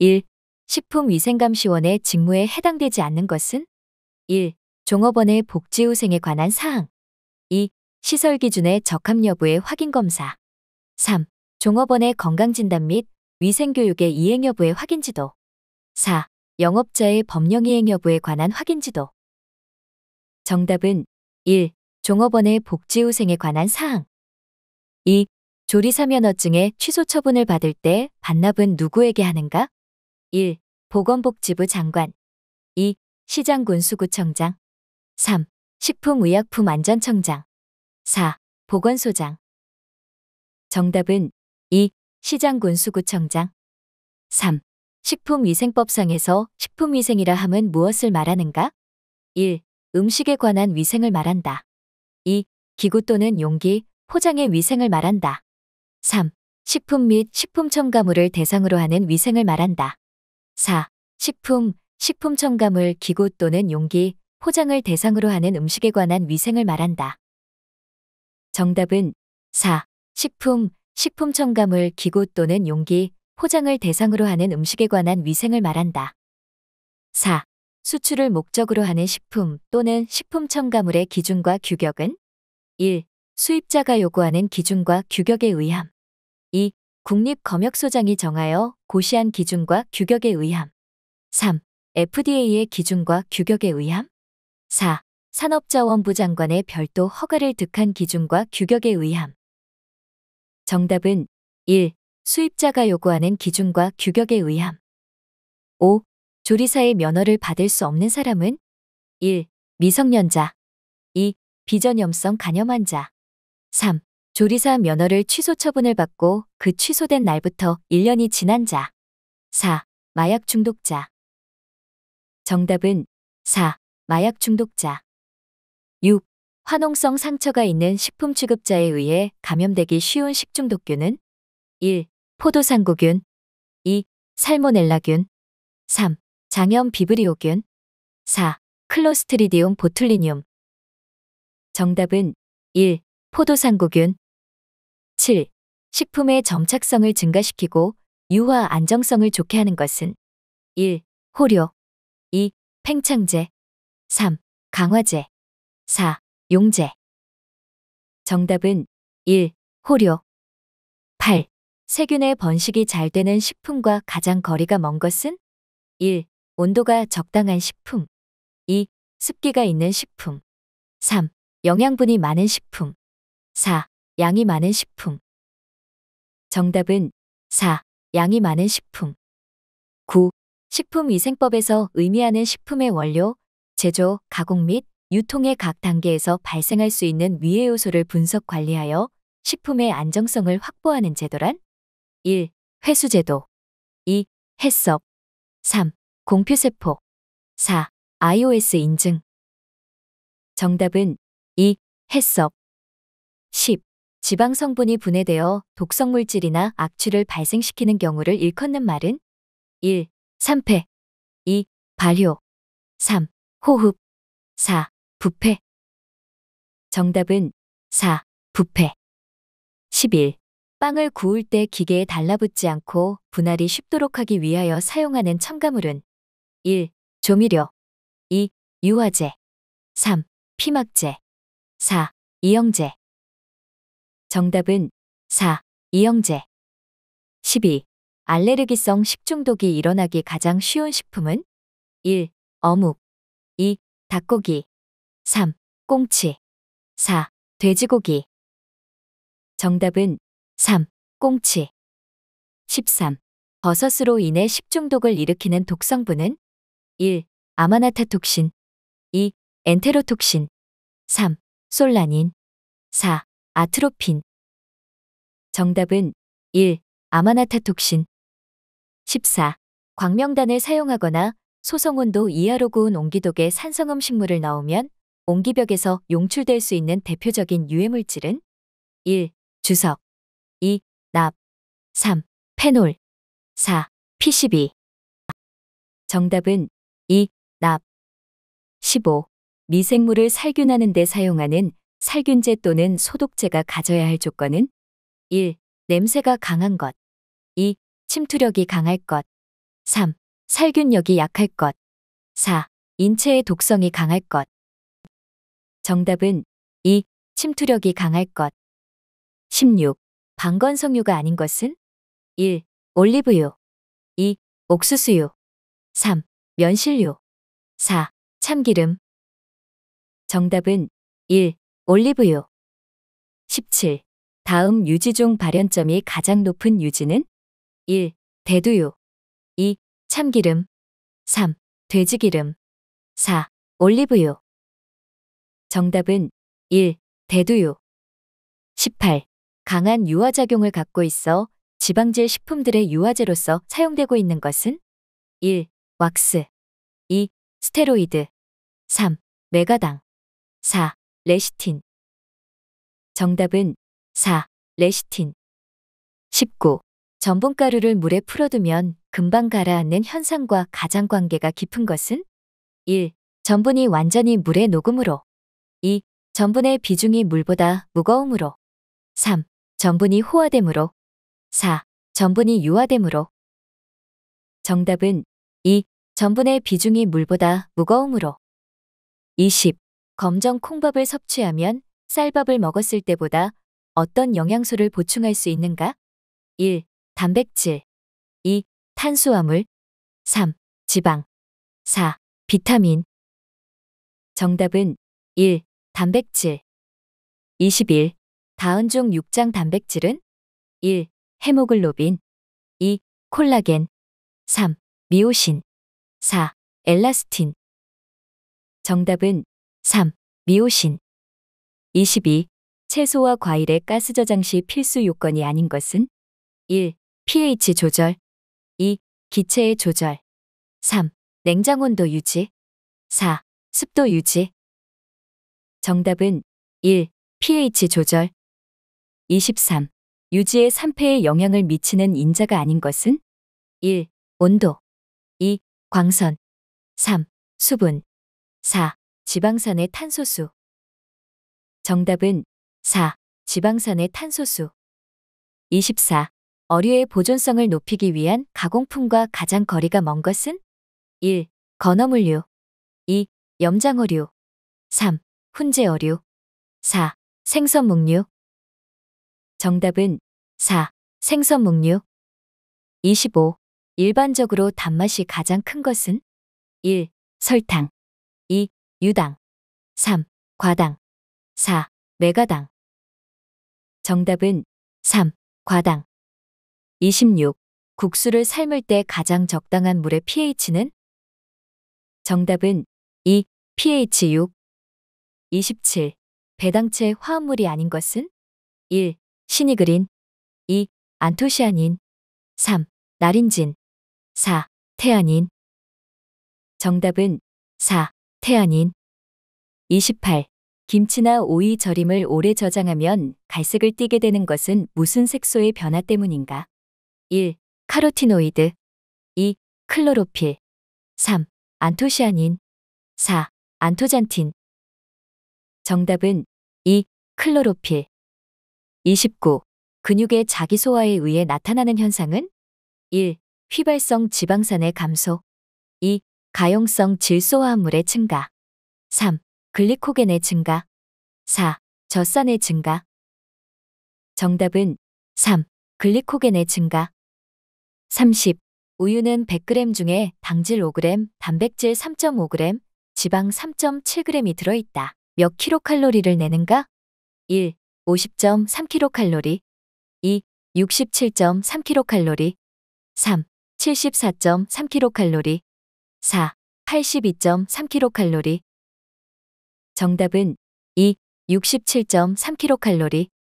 1. 식품위생감시원의 직무에 해당되지 않는 것은 1. 종업원의 복지후생에 관한 사항 2. 시설 기준의 적합 여부의 확인 검사 3. 종업원의 건강진단 및 위생교육의 이행 여부의 확인 지도 4. 영업자의 법령 이행 여부에 관한 확인 지도 정답은 1. 종업원의 복지후생에 관한 사항 2. 조리사면허증의 취소 처분을 받을 때 반납은 누구에게 하는가? 1. 보건복지부 장관 2. 시장군수구청장 3. 식품의약품안전청장 4. 보건소장 정답은 2. 시장군수구청장 3. 식품위생법상에서 식품위생이라 함은 무엇을 말하는가? 1. 음식에 관한 위생을 말한다. 2. 기구 또는 용기, 포장의 위생을 말한다. 3. 식품 및 식품 첨가물을 대상으로 하는 위생을 말한다. 4. 식품, 식품 첨가물, 기구 또는 용기, 포장을 대상으로 하는 음식에 관한 위생을 말한다. 정답은 4. 식품, 식품 첨가물, 기구 또는 용기, 포장을 대상으로 하는 음식에 관한 위생을 말한다. 4. 수출을 목적으로 하는 식품 또는 식품 첨가물의 기준과 규격은 1. 수입자가 요구하는 기준과 규격에 의함 2. 국립검역소장이 정하여 고시한 기준과 규격에 의함. 3. FDA의 기준과 규격에 의함. 4. 산업자원부 장관의 별도 허가를 득한 기준과 규격에 의함. 정답은 1. 수입자가 요구하는 기준과 규격에 의함. 5. 조리사의 면허를 받을 수 없는 사람은 1. 미성년자 2. 비전염성 간염 환자 3. 조리사 면허를 취소 처분을 받고 그 취소된 날부터 1년이 지난 자. 4. 마약 중독자. 정답은 4. 마약 중독자. 6. 화농성 상처가 있는 식품 취급자에 의해 감염되기 쉬운 식중독균은 1. 포도상구균 2. 살모넬라균 3. 장염 비브리오균 4. 클로스트리디움 보툴리늄 정답은 1. 포도상구균 7. 식품의 정착성을 증가시키고 유화 안정성을 좋게 하는 것은 1. 호료 2. 팽창제 3. 강화제 4. 용제 정답은 1. 호료 8. 세균의 번식이 잘 되는 식품과 가장 거리가 먼 것은 1. 온도가 적당한 식품 2. 습기가 있는 식품 3. 영양분이 많은 식품 4. 양이 많은 식품. 정답은 4. 양이 많은 식품. 9. 식품위생법에서 의미하는 식품의 원료, 제조, 가공 및 유통의 각 단계에서 발생할 수 있는 위해 요소를 분석 관리하여 식품의 안정성을 확보하는 제도란 1. 회수제도 2. 해썹 3. 공표세포 4. iOS 인증 정답은 2. 해썹 10. 지방 성분이 분해되어 독성 물질이나 악취를 발생시키는 경우를 일컫는 말은 1. 산패 2. 발효 3. 호흡 4. 부패 정답은 4. 부패 11. 빵을 구울 때 기계에 달라붙지 않고 분할이 쉽도록 하기 위하여 사용하는 첨가물은 1. 조미료 2. 유화제 3. 피막제 4. 이영제 정답은 4. 이영제 12. 알레르기성 식중독이 일어나기 가장 쉬운 식품은 1. 어묵 2. 닭고기 3. 꽁치 4. 돼지고기 정답은 3. 꽁치 13. 버섯으로 인해 식중독을 일으키는 독성분은 1. 아마나타톡신 2. 엔테로톡신 3. 솔라닌 4. 아트로핀. 정답은 1. 아마나타톡신 14. 광명단을 사용하거나 소성온도 이하로 구운 옹기독에 산성음식물을 넣으면 옹기벽에서 용출될 수 있는 대표적인 유해물질은 1. 주석 2. 납 3. 페놀 4. 피시비 정답은 2. 납 15. 미생물을 살균하는 데 사용하는 살균제 또는 소독제가 가져야 할 조건은 1. 냄새가 강한 것 2. 침투력이 강할 것 3. 살균력이 약할 것 4. 인체의 독성이 강할 것 정답은 2. 침투력이 강할 것 16. 방건성유가 아닌 것은 1. 올리브유 2. 옥수수유 3. 면실유 4. 참기름 정답은 1. 올리브유 17. 다음 유지종 발현점이 가장 높은 유지는 1. 대두유 2. 참기름 3. 돼지기름 4. 올리브유 정답은 1. 대두유 18. 강한 유화작용을 갖고 있어 지방질 식품들의 유화제로서 사용되고 있는 것은 1. 왁스 2. 스테로이드 3. 메가당 4. 레시틴. 정답은 4. 레시틴. 19. 전분가루를 물에 풀어두면 금방 가라앉는 현상과 가장 관계가 깊은 것은? 1. 전분이 완전히 물에 녹음으로. 2. 전분의 비중이 물보다 무거움으로. 3. 전분이 호화됨으로. 4. 전분이 유화됨으로. 정답은 2. 전분의 비중이 물보다 무거움으로. 20. 검정 콩밥을 섭취하면 쌀밥을 먹었을 때보다 어떤 영양소를 보충할 수 있는가? 1. 단백질 2. 탄수화물 3. 지방 4. 비타민 정답은 1. 단백질 21. 다은종 6장 단백질은 1. 헤모글로빈 2. 콜라겐 3. 미오신 4. 엘라스틴 정답은 3. 미오신 22. 채소와 과일의 가스 저장 시 필수 요건이 아닌 것은 1. pH 조절 2. 기체의 조절 3. 냉장 온도 유지 4. 습도 유지 정답은 1. pH 조절 23. 유지의 산패에 영향을 미치는 인자가 아닌 것은 1. 온도 2. 광선 3. 수분 4. 지방산의 탄소수. 정답은 4. 지방산의 탄소수. 24. 어류의 보존성을 높이기 위한 가공품과 가장 거리가 먼 것은? 1. 건어물류 2. 염장어류 3. 훈제어류 4. 생선목류 정답은 4. 생선목류 25. 일반적으로 단맛이 가장 큰 것은? 1. 설탕 유당 3. 과당 4. 메가당 정답은 3. 과당 26. 국수를 삶을 때 가장 적당한 물의 pH는? 정답은 2. pH 6 27. 배당체 화합물이 아닌 것은? 1. 시니그린 2. 안토시아닌 3. 나린진 4. 태아닌 정답은 4. 태안인 28. 김치나 오이 절임을 오래 저장하면 갈색을 띠게 되는 것은 무슨 색소의 변화 때문인가? 1. 카로티노이드 2. 클로로필 3. 안토시아닌 4. 안토잔틴 정답은 2. 클로로필 29. 근육의 자기 소화에 의해 나타나는 현상은? 1. 휘발성 지방산의 감소 2. 가용성 질소화합물의 증가. 3. 글리코겐의 증가. 4. 젖산의 증가. 정답은 3. 글리코겐의 증가. 30. 우유는 100g 중에 당질 5g, 단백질 3.5g, 지방 3.7g이 들어있다. 몇 킬로칼로리를 내는가? 1. 50.3킬로칼로리 2. 67.3킬로칼로리 3. 74.3킬로칼로리 4. 82.3kcal. 정답은 2. 67.3kcal.